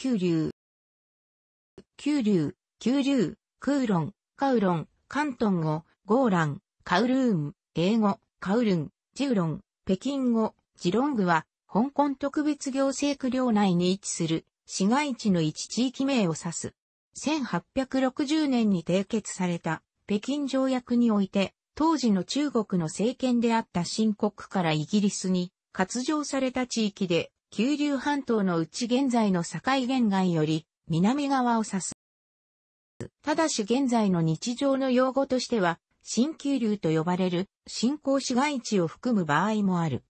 急流。急流、急流、空論、カウロン、関東語、ゴーラン、カウルーン、英語、カウルン、ジーロン、北京語、ジロングは、香港特別行政区領内に位置する、市街地の一地域名を指す。1860年に締結された、北京条約において、当時の中国の政権であった新国からイギリスに、割譲された地域で、九流半島のうち現在の境県外より南側を指す。ただし現在の日常の用語としては、新九流と呼ばれる新興市街地を含む場合もある。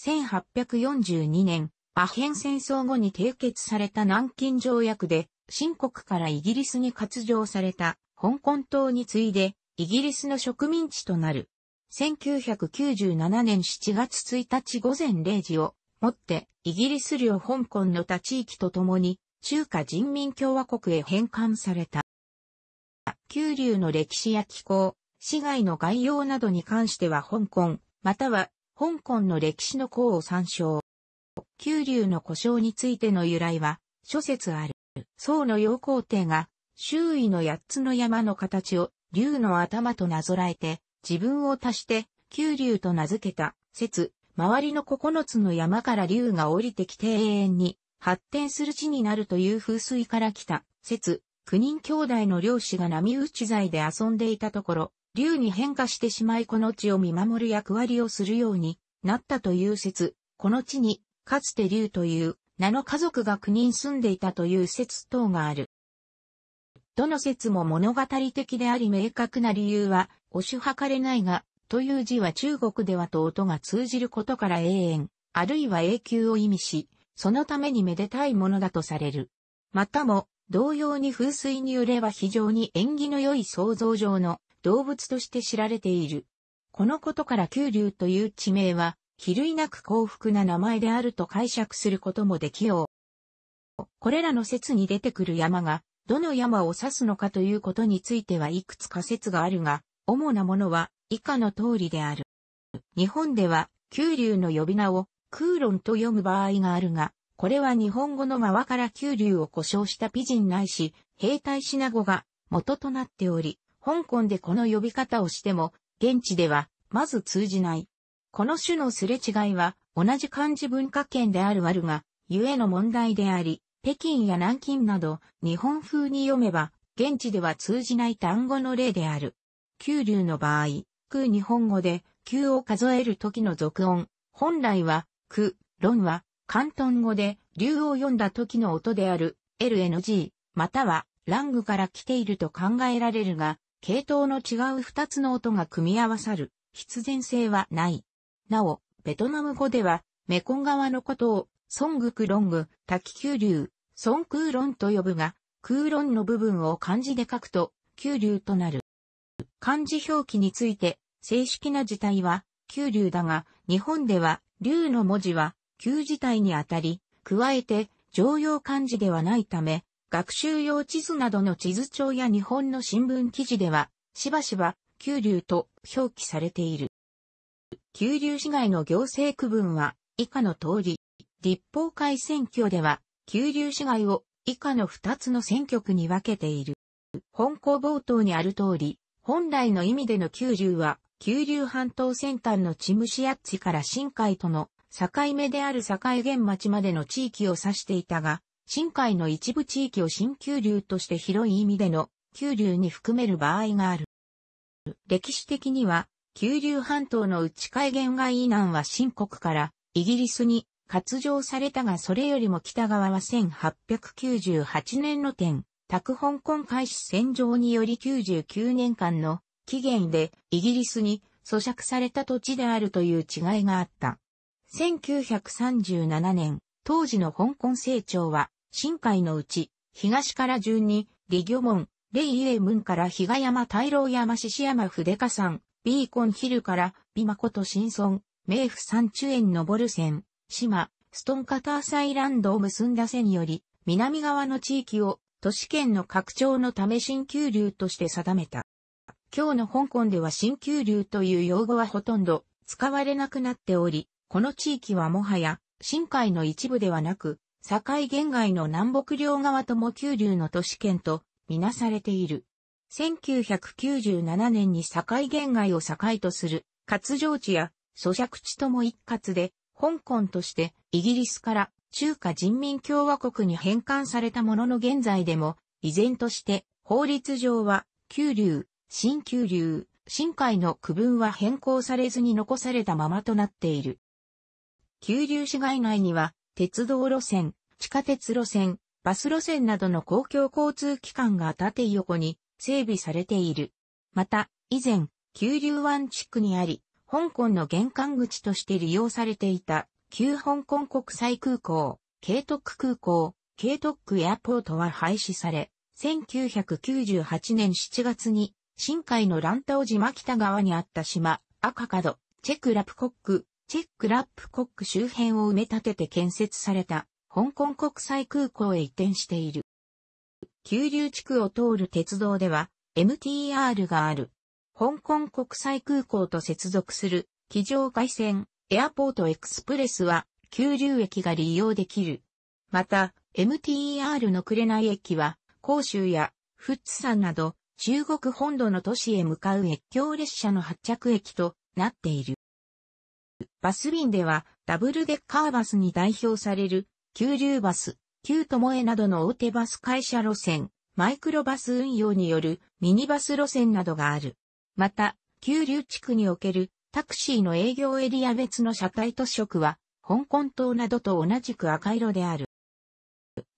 1842年、アヘン戦争後に締結された南京条約で、新国からイギリスに割譲された香港島に次いで、イギリスの植民地となる。1997年7月1日午前0時をもって、イギリス領香港の他地域とともに、中華人民共和国へ返還された。九龍の歴史や気候、市街の概要などに関しては香港、または香港の歴史の項を参照。九龍の故障についての由来は諸説ある。宋の陽皇帝が周囲の八つの山の形を竜の頭となぞらえて自分を足して九龍と名付けた説周りの9つの山から竜が降りてきて永遠に発展する地になるという風水から来た説、9人兄弟の漁師が波打ち材で遊んでいたところ、竜に変化してしまいこの地を見守る役割をするようになったという説、この地にかつて竜という名の家族が9人住んでいたという説等がある。どの説も物語的であり明確な理由は押し量れないが、という字は中国ではと音が通じることから永遠、あるいは永久を意味し、そのためにめでたいものだとされる。またも、同様に風水に揺れは非常に縁起の良い想像上の動物として知られている。このことから九竜という地名は、比類なく幸福な名前であると解釈することもできよう。これらの説に出てくる山が、どの山を指すのかということについてはいくつか説があるが、主なものは以下の通りである。日本では、九竜の呼び名を、空論と読む場合があるが、これは日本語の側から九竜を故障したピジンないし、兵隊品語が元となっており、香港でこの呼び方をしても、現地では、まず通じない。この種のすれ違いは、同じ漢字文化圏であるあるが、ゆえの問題であり、北京や南京など、日本風に読めば、現地では通じない単語の例である。九流の場合、空日本語で、九を数える時の続音、本来は、九、論は、関東語で、竜を読んだ時の音である、LNG、または、ラングから来ていると考えられるが、系統の違う二つの音が組み合わさる、必然性はない。なお、ベトナム語では、メコン川のことを、ソングクロング、滝急流、ソン空論と呼ぶが、空論の部分を漢字で書くと、急流となる。漢字表記について、正式な字体は、九流だが、日本では、流の文字は、旧字体にあたり、加えて、常用漢字ではないため、学習用地図などの地図帳や日本の新聞記事では、しばしば、九流と表記されている。九流市街の行政区分は、以下の通り、立法会選挙では、九流市街を以下の2つの選挙区に分けている。本校冒頭にある通り、本来の意味での九流は、九流半島先端のチムシアッチから深海との境目である境原町までの地域を指していたが、深海の一部地域を新九流として広い意味での九流に含める場合がある。歴史的には、九流半島の内海原外以南は新国からイギリスに割譲されたがそれよりも北側は1898年の点、拓香港開始戦場により99年間の期限でイギリスに咀嚼された土地であるという違いがあった。1937年、当時の香港成長は、深海のうち、東から順に、李魚門、レイ・イエムンから比嘉山、大老山、獅子山、筆加山、ビーコンヒルから、美誠新村、冥府山中園登る線、島、ストンカターサイランドを結んだ線より、南側の地域を都市圏の拡張のため新旧流として定めた。今日の香港では新旧流という用語はほとんど使われなくなっており、この地域はもはや深海の一部ではなく、境限外の南北両側とも旧流の都市圏とみなされている。1997年に境限外を境とする、活上地や咀嚼地とも一括で、香港としてイギリスから中華人民共和国に返還されたものの現在でも、依然として法律上は、旧流、新旧流、新海の区分は変更されずに残されたままとなっている。旧流市街内には、鉄道路線、地下鉄路線、バス路線などの公共交通機関が縦横に整備されている。また、以前、旧流湾地区にあり、香港の玄関口として利用されていた旧香港国際空港、慶徳空港、慶区エアポートは廃止され、1998年7月に、深海の乱闘島北側にあった島、赤角、チェックラップコック、チェックラップコック周辺を埋め立てて建設された、香港国際空港へ移転している。九流地区を通る鉄道では、MTR がある。香港国際空港と接続する、機上外線、エアポートエクスプレスは、急流駅が利用できる。また、m t r の紅駅は、広州や富津山など、中国本土の都市へ向かう越境列車の発着駅となっている。バス便では、ダブルデッカーバスに代表される、急流バス、旧もえなどの大手バス会社路線、マイクロバス運用によるミニバス路線などがある。また、急流地区におけるタクシーの営業エリア別の車体都色は、香港島などと同じく赤色である。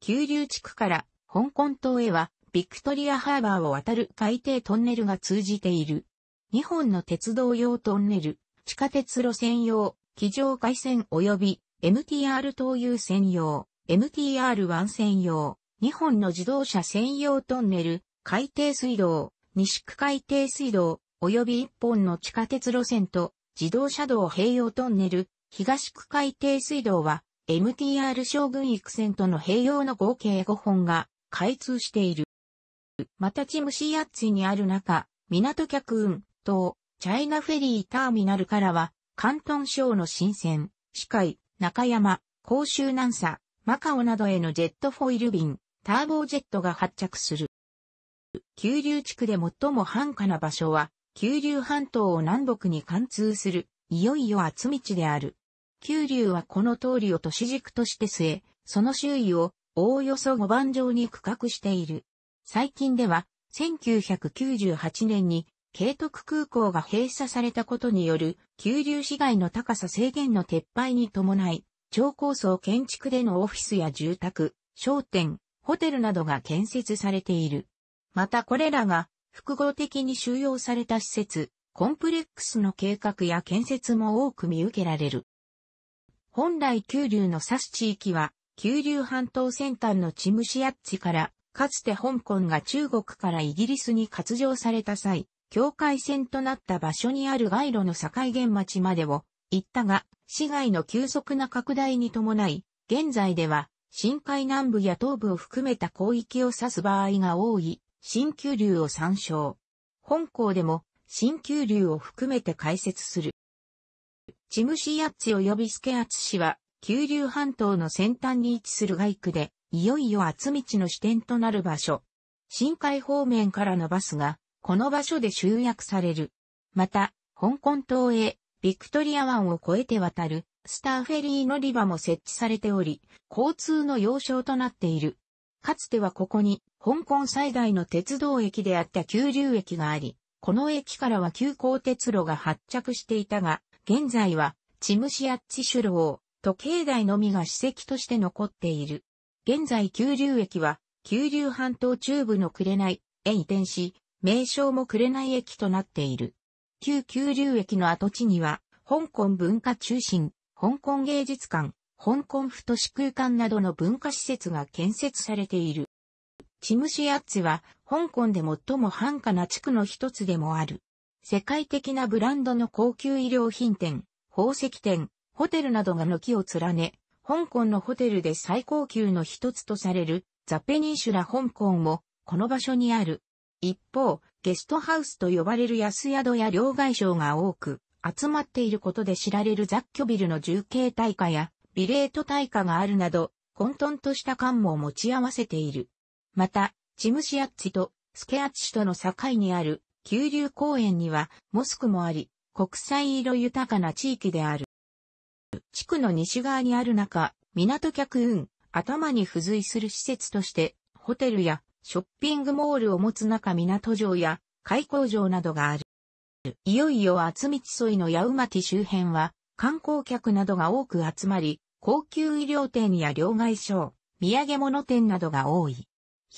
急流地区から香港島へは、ビクトリアハーバーを渡る海底トンネルが通じている。2本の鉄道用トンネル、地下鉄路線用、機上回線及び MTR 東遊専用、MTR1 専用、2本の自動車専用トンネル、海底水道、西区海底水道、及び一本の地下鉄路線と自動車道併用トンネル、東区海底水道は MTR 将軍育線との併用の合計5本が開通している。またチムシアッツィにある中、港客運、等、チャイナフェリーターミナルからは、関東省の新鮮、四会、中山、甲州南佐、マカオなどへのジェットフォイル便、ターボジェットが発着する。急流地区で最も繁華な場所は、九龍半島を南北に貫通する、いよいよ厚道である。九龍はこの通りを都市軸として据え、その周囲を、おおよそ五番上に区画している。最近では、1998年に、慶徳空港が閉鎖されたことによる、九龍市街の高さ制限の撤廃に伴い、超高層建築でのオフィスや住宅、商店、ホテルなどが建設されている。またこれらが複合的に収容された施設、コンプレックスの計画や建設も多く見受けられる。本来九流の指す地域は、九流半島先端のチムシアッチから、かつて香港が中国からイギリスに割譲された際、境界線となった場所にある街路の境原町までを行ったが、市街の急速な拡大に伴い、現在では深海南部や東部を含めた広域を指す場合が多い新旧流を参照。本校でも、新旧流を含めて解説する。チムシヤッチ及びスケアツ氏は、九流半島の先端に位置する外区で、いよいよ厚道の支点となる場所。深海方面からのバスが、この場所で集約される。また、香港島へ、ビクトリア湾を越えて渡る、スターフェリー乗り場も設置されており、交通の要衝となっている。かつてはここに、香港最大の鉄道駅であった九龍駅があり、この駅からは急行鉄路が発着していたが、現在は、チムシアッチシュロー、と境内のみが史跡として残っている。現在九龍駅は、九龍半島中部の紅へ移転し、名称も紅駅となっている。旧九龍駅の跡地には、香港文化中心、香港芸術館、香港府都市空間などの文化施設が建設されている。チムシアッツは、香港で最も繁華な地区の一つでもある。世界的なブランドの高級衣料品店、宝石店、ホテルなどが軒を連ね、香港のホテルで最高級の一つとされるザ・ペニンシュラ香港もこの場所にある。一方、ゲストハウスと呼ばれる安宿や両外商が多く集まっていることで知られる雑居ビルの重慶大化やビレート大化があるなど混沌とした感も持ち合わせている。また、チムシアッチとスケアッチとの境にある急流公園にはモスクもあり、国際色豊かな地域である。地区の西側にある中、港客運、頭に付随する施設として、ホテルやショッピングモールを持つ中港城や開港城などがある。いよいよ厚道沿いの八馬町周辺は、観光客などが多く集まり、高級医療店や両替所、土産物店などが多い。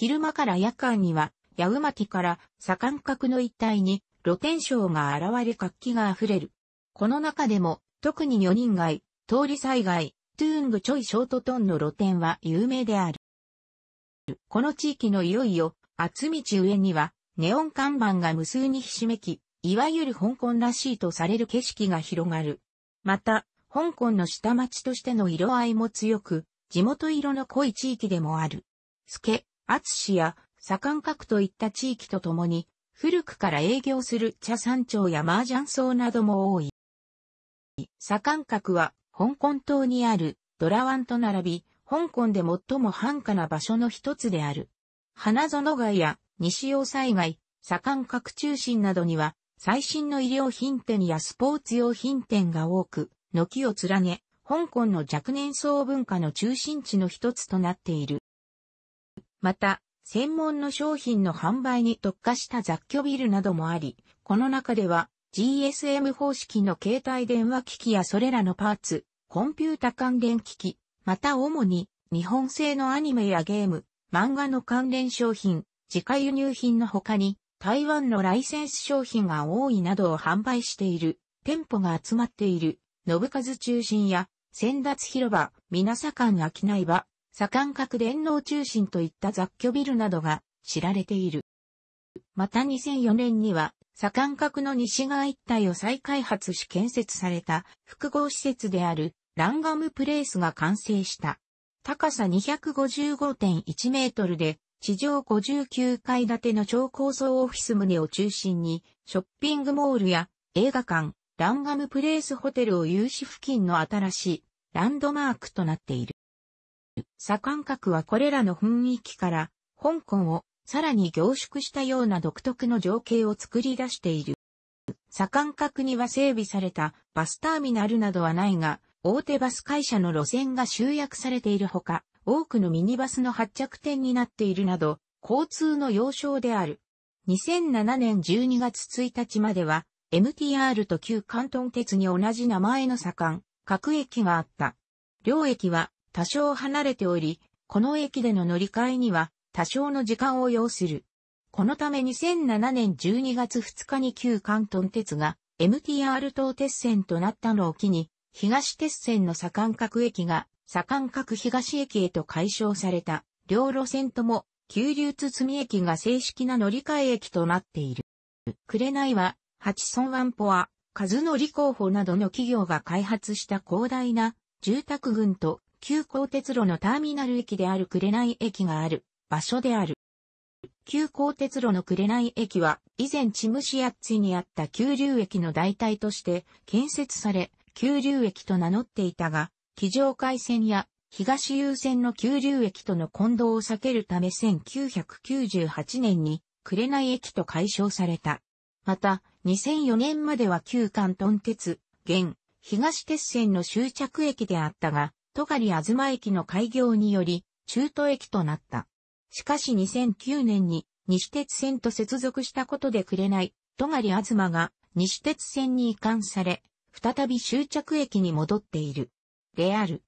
昼間から夜間には、八馬木から左官角の一帯に露天商が現れ活気が溢れる。この中でも、特に女人街、通り災害、トゥーングチョイショートトンの露天は有名である。この地域のいよいよ、厚道上には、ネオン看板が無数にひしめき、いわゆる香港らしいとされる景色が広がる。また、香港の下町としての色合いも強く、地元色の濃い地域でもある。スケ、厚市や左官閣といった地域とともに、古くから営業する茶山町や麻雀荘なども多い。左官閣は、香港島にあるドラワンと並び、香港で最も繁華な場所の一つである。花園街や西洋災害、左官閣中心などには、最新の医療品店やスポーツ用品店が多く、軒を連ね、香港の若年層文化の中心地の一つとなっている。また、専門の商品の販売に特化した雑居ビルなどもあり、この中では GSM 方式の携帯電話機器やそれらのパーツ、コンピュータ関連機器、また主に日本製のアニメやゲーム、漫画の関連商品、自家輸入品の他に台湾のライセンス商品が多いなどを販売している店舗が集まっている信数中心や先達広場、皆なさかん商い場、左官角電脳中心といった雑居ビルなどが知られている。また2004年には、左官角の西側一帯を再開発し建設された複合施設であるランガムプレイスが完成した。高さ255.1メートルで、地上59階建ての超高層オフィス棟を中心に、ショッピングモールや映画館、ランガムプレイスホテルを有志付近の新しいランドマークとなっている。左間隔はこれらの雰囲気から、香港をさらに凝縮したような独特の情景を作り出している。左間隔には整備されたバスターミナルなどはないが、大手バス会社の路線が集約されているほか、多くのミニバスの発着点になっているなど、交通の要衝である。2007年12月1日までは、MTR と旧関東鉄に同じ名前の左間、各駅があった。両駅は多少離れており、この駅での乗り換えには多少の時間を要する。このため2007年12月2日に旧関東鉄が MTR 東鉄線となったのを機に、東鉄線の左間角駅が左間角東駅へと解消された両路線とも急流堤駅が正式な乗り換え駅となっている。紅は、八村ワンポア、カズノリ候補などの企業が開発した広大な住宅群と旧鋼鉄路のターミナル駅である紅駅がある場所である。旧鋼鉄路の紅駅は以前チムシアッツィにあった旧流駅の代替として建設され、旧流駅と名乗っていたが、騎上海線や東優線の旧流駅との混同を避けるため1998年に紅駅と解消された。また、2004年までは旧関東鉄、現、東鉄線の終着駅であったが、戸狩アズマ駅の開業により、中途駅となった。しかし2009年に西鉄線と接続したことでくれない、戸狩アズマが西鉄線に移管され、再び終着駅に戻っている。レアル、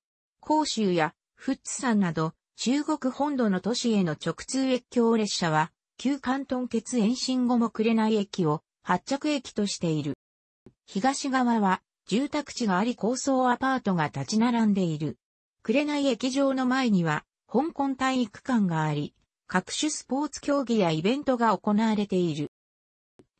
広州や富津山など中国本土の都市への直通越境列車は、旧関東鉄延伸後もくれない駅を発着駅としている。東側は住宅地があり高層アパートが立ち並んでいる。紅駅場の前には、香港体育館があり、各種スポーツ競技やイベントが行われている。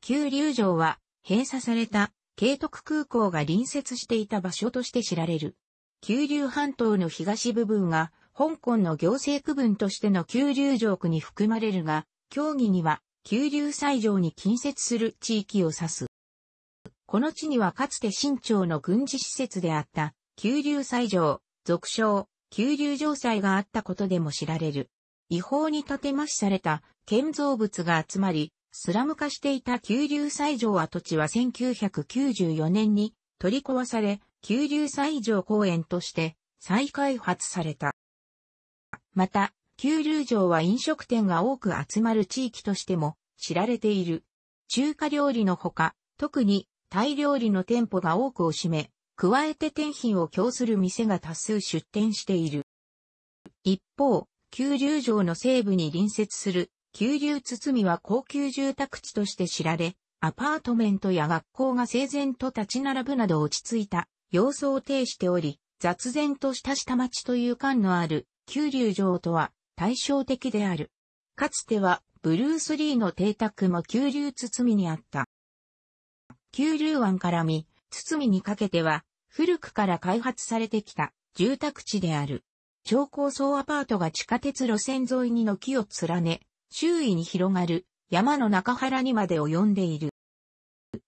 旧流城は、閉鎖された、慶徳空港が隣接していた場所として知られる。九流半島の東部分が、香港の行政区分としての九流城区に含まれるが、協議には、九流斎場に近接する地域を指す。この地にはかつて清朝の軍事施設であった、九龍斎場、俗称、九龍城塞があったことでも知られる。違法に建て増しされた建造物が集まり、スラム化していた九龍斎場跡地は1994年に取り壊され、九龍斎場公園として再開発された。また、九龍城は飲食店が多く集まる地域としても知られている。中華料理のほか、特にタイ料理の店舗が多くを占め、加えて店品を供する店が多数出店している。一方、九龍城の西部に隣接する九龍堤は高級住宅地として知られ、アパートメントや学校が整然と立ち並ぶなど落ち着いた様相を呈しており、雑然とした下町という感のある九龍城とは対照的である。かつてはブルース・リーの邸宅も九龍堤にあった。九龍湾から見、堤にかけては、古くから開発されてきた住宅地である。超高層アパートが地下鉄路線沿いに軒を連ね、周囲に広がる山の中原にまで及んでいる。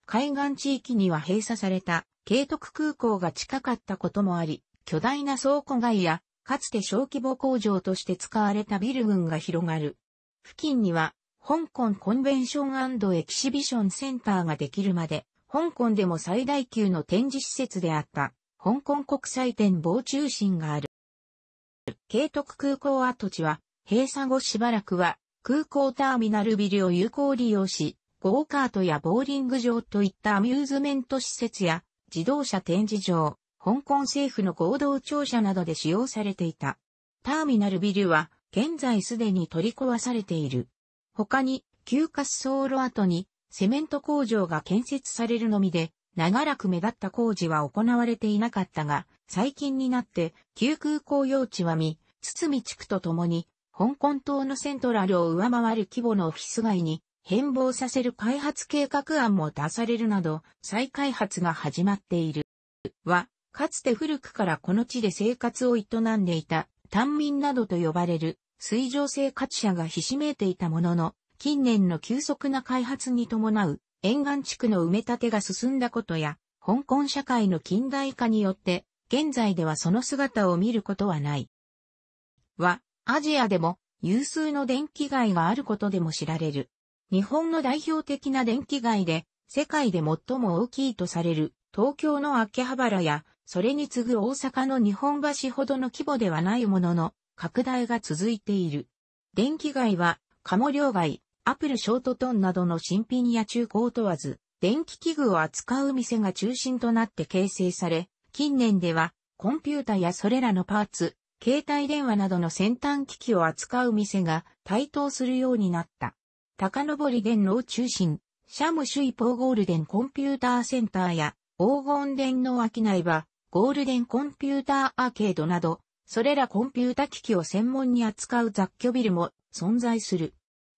海岸地域には閉鎖された、慶徳空港が近かったこともあり、巨大な倉庫街や、かつて小規模工場として使われたビル群が広がる。付近には、香港コンベンションエキシビションセンターができるまで、香港でも最大級の展示施設であった、香港国際展望中心がある。慶徳空港跡地は、閉鎖後しばらくは、空港ターミナルビルを有効利用し、ゴーカートやボーリング場といったアミューズメント施設や、自動車展示場、香港政府の合同庁舎などで使用されていた。ターミナルビルは、現在すでに取り壊されている。他に、旧滑走路跡に、セメント工場が建設されるのみで、長らく目立った工事は行われていなかったが、最近になって、旧空港用地は見、堤地区とともに、香港島のセントラルを上回る規模のオフィス街に変貌させる開発計画案も出されるなど、再開発が始まっている。は、かつて古くからこの地で生活を営んでいた、単民などと呼ばれる、水上生活者がひしめいていたものの、近年の急速な開発に伴う沿岸地区の埋め立てが進んだことや、香港社会の近代化によって、現在ではその姿を見ることはない。は、アジアでも有数の電気街があることでも知られる。日本の代表的な電気街で、世界で最も大きいとされる東京の秋葉原や、それに次ぐ大阪の日本橋ほどの規模ではないものの、拡大が続いている。電気街は、鴨両街、アップルショートトンなどの新品や中古を問わず、電気器具を扱う店が中心となって形成され、近年では、コンピュータやそれらのパーツ、携帯電話などの先端機器を扱う店が台頭するようになった。高登電脳中心、シャムシュイポーゴールデンコンピューターセンターや、黄金電脳商い場、ゴールデンコンピューターアーケードなど、それらコンピュータ機器を専門に扱う雑居ビルも存在する。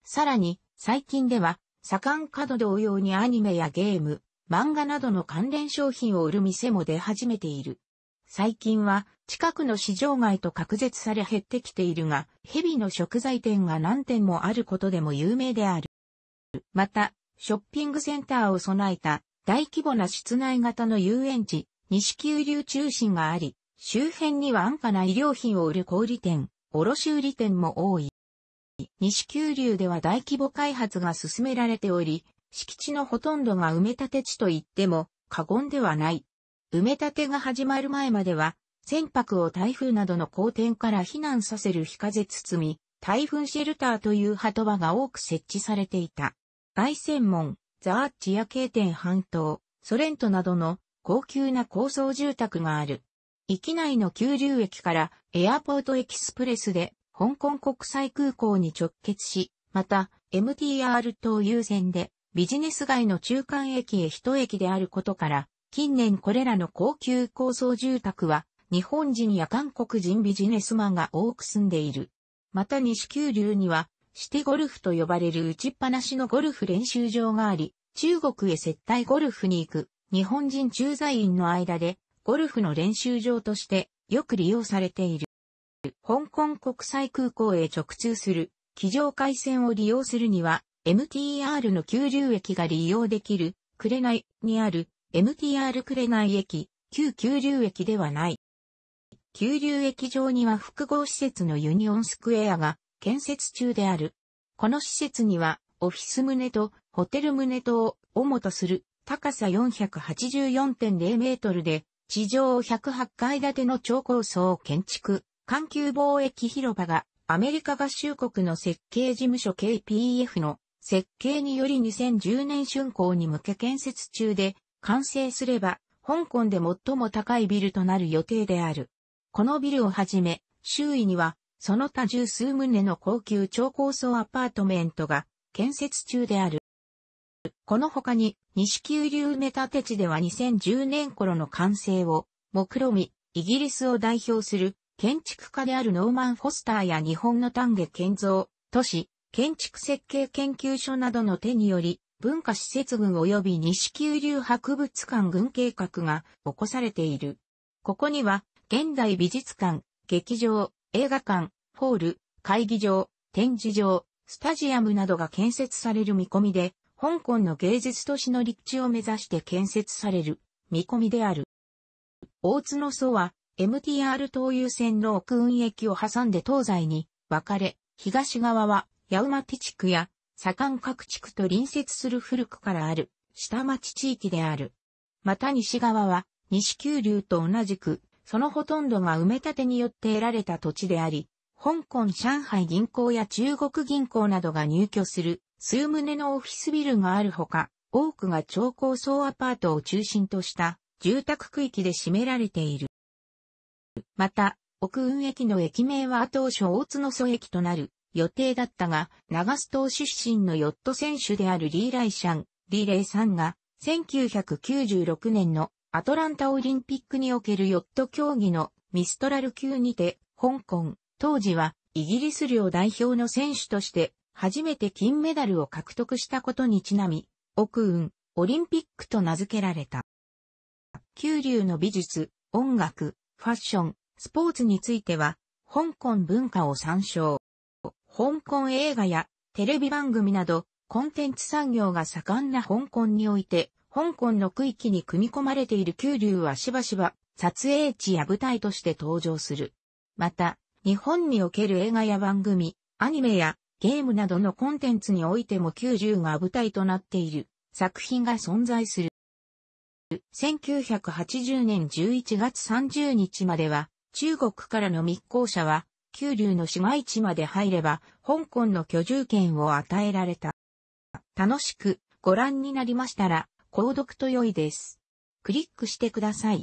さらに、最近では、左官角同様にアニメやゲーム、漫画などの関連商品を売る店も出始めている。最近は近くの市場外と隔絶され減ってきているが、蛇の食材店が何店もあることでも有名である。また、ショッピングセンターを備えた大規模な室内型の遊園地、西急流中心があり、周辺には安価な衣料品を売る小売店、卸売店も多い。西九流では大規模開発が進められており、敷地のほとんどが埋め立て地と言っても過言ではない。埋め立てが始まる前までは、船舶を台風などの好天から避難させる日風包み、台風シェルターという鳩場が多く設置されていた。凱旋門、ザーッチや経典半島、ソレントなどの高級な高層住宅がある。域内の急流駅からエアポートエキスプレスで香港国際空港に直結し、また MTR 等優先でビジネス街の中間駅へ一駅であることから、近年これらの高級高層住宅は日本人や韓国人ビジネスマンが多く住んでいる。また西九流にはシティゴルフと呼ばれる打ちっぱなしのゴルフ練習場があり、中国へ接待ゴルフに行く日本人駐在員の間でゴルフの練習場としてよく利用されている。香港国際空港へ直通する、機上回線を利用するには、MTR の急流駅が利用できる、イにある MTR イ駅、旧急流駅ではない。急流駅上には複合施設のユニオンスクエアが建設中である。この施設には、オフィス棟とホテル棟とを主とする高さ484.0メートルで、地上108階建ての超高層建築環球貿易広場がアメリカ合衆国の設計事務所 KPF の設計により2010年春工に向け建設中で完成すれば香港で最も高いビルとなる予定である。このビルをはじめ周囲にはその他十数棟の高級超高層アパートメントが建設中である。この他に西急流メタ立地では2010年頃の完成を目論みイギリスを代表する建築家であるノーマン・フォスターや日本の丹下建造、都市、建築設計研究所などの手により、文化施設群及び西九流博物館群計画が起こされている。ここには、現代美術館、劇場、映画館、ホール、会議場、展示場、スタジアムなどが建設される見込みで、香港の芸術都市の立地を目指して建設される見込みである。大津の祖は MTR 東遊線の奥運駅を挟んで東西に分かれ、東側は八馬テ地区や左官各地区と隣接する古くからある下町地域である。また西側は西九龍と同じく、そのほとんどが埋め立てによって得られた土地であり、香港上海銀行や中国銀行などが入居する数棟のオフィスビルがあるほか、多くが超高層アパートを中心とした住宅区域で占められている。また、奥運駅の駅名は当初大津の祖駅となる予定だったが、長須島出身のヨット選手であるリー・ライシャン、リー・レイさんが、1996年のアトランタオリンピックにおけるヨット競技のミストラル級にて、香港、当時はイギリス領代表の選手として初めて金メダルを獲得したことにちなみ、奥運、オリンピックと名付けられた。九流の美術、音楽、ファッション、スポーツについては、香港文化を参照。香港映画やテレビ番組など、コンテンツ産業が盛んな香港において、香港の区域に組み込まれている九流はしばしば撮影地や舞台として登場する。また、日本における映画や番組、アニメやゲームなどのコンテンツにおいても九流が舞台となっている作品が存在する。1980年11月30日までは、中国からの密航者は、九龍の市街地まで入れば、香港の居住権を与えられた。楽しくご覧になりましたら、購読と良いです。クリックしてください。